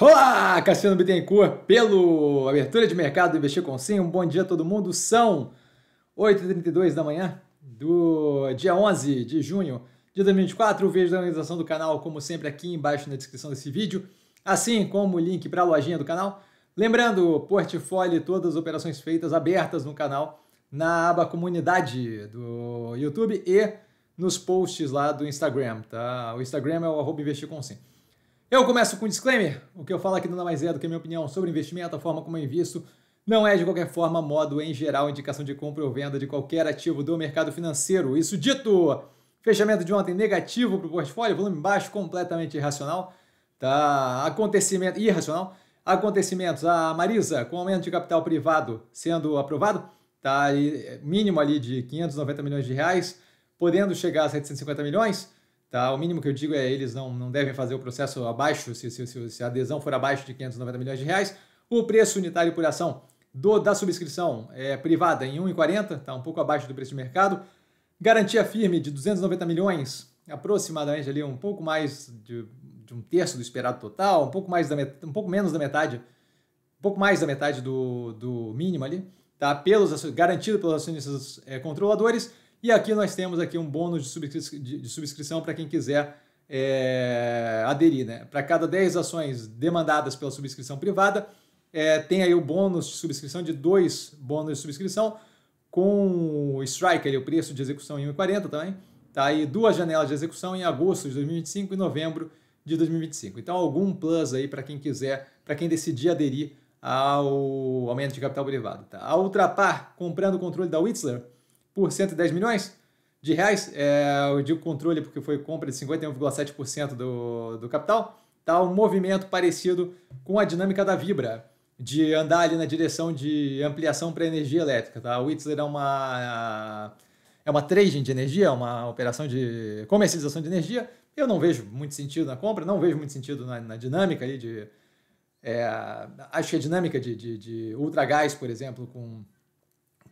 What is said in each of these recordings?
Olá, Cassiano Bittencourt, pelo Abertura de Mercado do Investir com Sim. Um bom dia a todo mundo. São 8h32 da manhã do dia 11 de junho de 2024. Vejo a organização do canal, como sempre, aqui embaixo na descrição desse vídeo, assim como o link para a lojinha do canal. Lembrando, portfólio e todas as operações feitas abertas no canal na aba Comunidade do YouTube e nos posts lá do Instagram, tá? O Instagram é o arroba investir com sim. Eu começo com um disclaimer. O que eu falo aqui nada mais é do que a minha opinião sobre investimento, a forma como eu invisto. Não é, de qualquer forma, modo em geral, indicação de compra ou venda de qualquer ativo do mercado financeiro. Isso dito, fechamento de ontem negativo para o portfólio, volume baixo, completamente irracional. Tá? Acontecimento irracional. Acontecimentos. A Marisa, com aumento de capital privado sendo aprovado, tá? mínimo ali de 590 milhões de reais, podendo chegar a 750 milhões. Tá? O mínimo que eu digo é eles não, não devem fazer o processo abaixo, se, se, se, se a adesão for abaixo de 590 milhões de reais. O preço unitário por ação do, da subscrição é privada em 1,40, está um pouco abaixo do preço de mercado. Garantia firme de 290 milhões, aproximadamente ali um pouco mais de, de um terço do esperado total, um pouco, mais da met, um pouco menos da metade, um pouco mais da metade do, do mínimo ali, tá? pelos, garantido pelos acionistas é, controladores. E aqui nós temos aqui um bônus de, subscri de, de subscrição para quem quiser é, aderir. Né? Para cada 10 ações demandadas pela subscrição privada, é, tem aí o bônus de subscrição de dois bônus de subscrição com o strike, ali, o preço de execução em 1,40 também. Tá aí duas janelas de execução em agosto de 2025 e novembro de 2025. Então, algum plus aí para quem quiser, para quem decidir aderir ao aumento de capital privado. Tá? A Ultrapar comprando o controle da Whistler por 110 milhões de reais. É, eu digo controle porque foi compra de 51,7% do, do capital. Tá um movimento parecido com a dinâmica da Vibra, de andar ali na direção de ampliação para energia elétrica. Tá? A Whistler é uma, é uma trading de energia, é uma operação de comercialização de energia. Eu não vejo muito sentido na compra, não vejo muito sentido na, na dinâmica ali de. É, acho que a dinâmica de, de, de ultragás, por exemplo, com,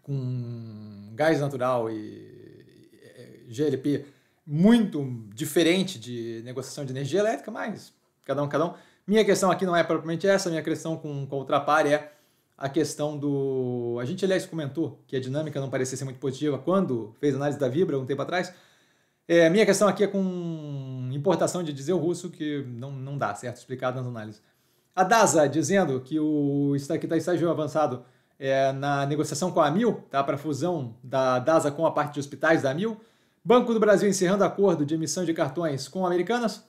com gás natural e GLP muito diferente de negociação de energia elétrica, mas cada um, cada um. Minha questão aqui não é propriamente essa, minha questão com, com a Ultrapar é a questão do. A gente, aliás, comentou que a dinâmica não parecia ser muito positiva quando fez análise da Vibra um tempo atrás. É, minha questão aqui é com importação de diesel russo, que não, não dá certo explicado nas análises. A DASA dizendo que o está, aqui está estágio avançado é, na negociação com a Amil, tá? para a fusão da DASA com a parte de hospitais da Amil. Banco do Brasil encerrando acordo de emissão de cartões com Americanas.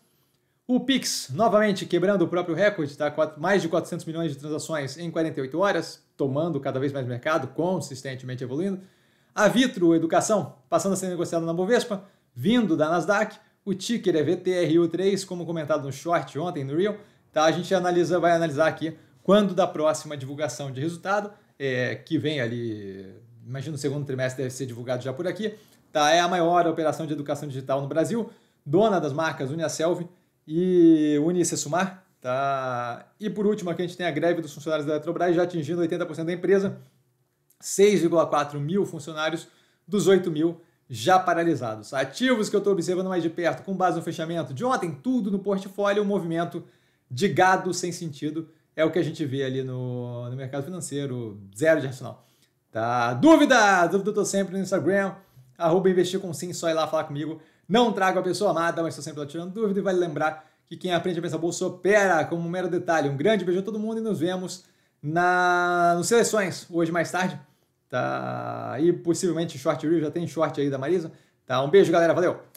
O Pix, novamente, quebrando o próprio recorde, tá? mais de 400 milhões de transações em 48 horas, tomando cada vez mais mercado, consistentemente evoluindo. A Vitro Educação, passando a ser negociada na Bovespa, vindo da Nasdaq. O ticker é VTRU3, como comentado no short ontem, no Real. Tá? A gente analisa, vai analisar aqui quando da próxima divulgação de resultado é, que vem ali, imagino o segundo trimestre deve ser divulgado já por aqui, tá? é a maior operação de educação digital no Brasil, dona das marcas Uniaselv e Unicesumar. Tá? E por último, aqui a gente tem a greve dos funcionários da Eletrobras, já atingindo 80% da empresa, 6,4 mil funcionários dos 8 mil já paralisados. Ativos que eu estou observando mais de perto, com base no fechamento de ontem, tudo no portfólio, um movimento de gado sem sentido é o que a gente vê ali no, no mercado financeiro, zero de racional. Tá? Dúvida! Dúvida eu tô sempre no Instagram, arroba investir com sim, só ir lá falar comigo. Não trago a pessoa amada, mas estou sempre lá tirando dúvida e vale lembrar que quem aprende a pensar bolsa opera como um mero detalhe. Um grande beijo a todo mundo e nos vemos na no Seleções hoje mais tarde. Tá? E possivelmente short reel, já tem short aí da Marisa. Tá? Um beijo, galera. Valeu!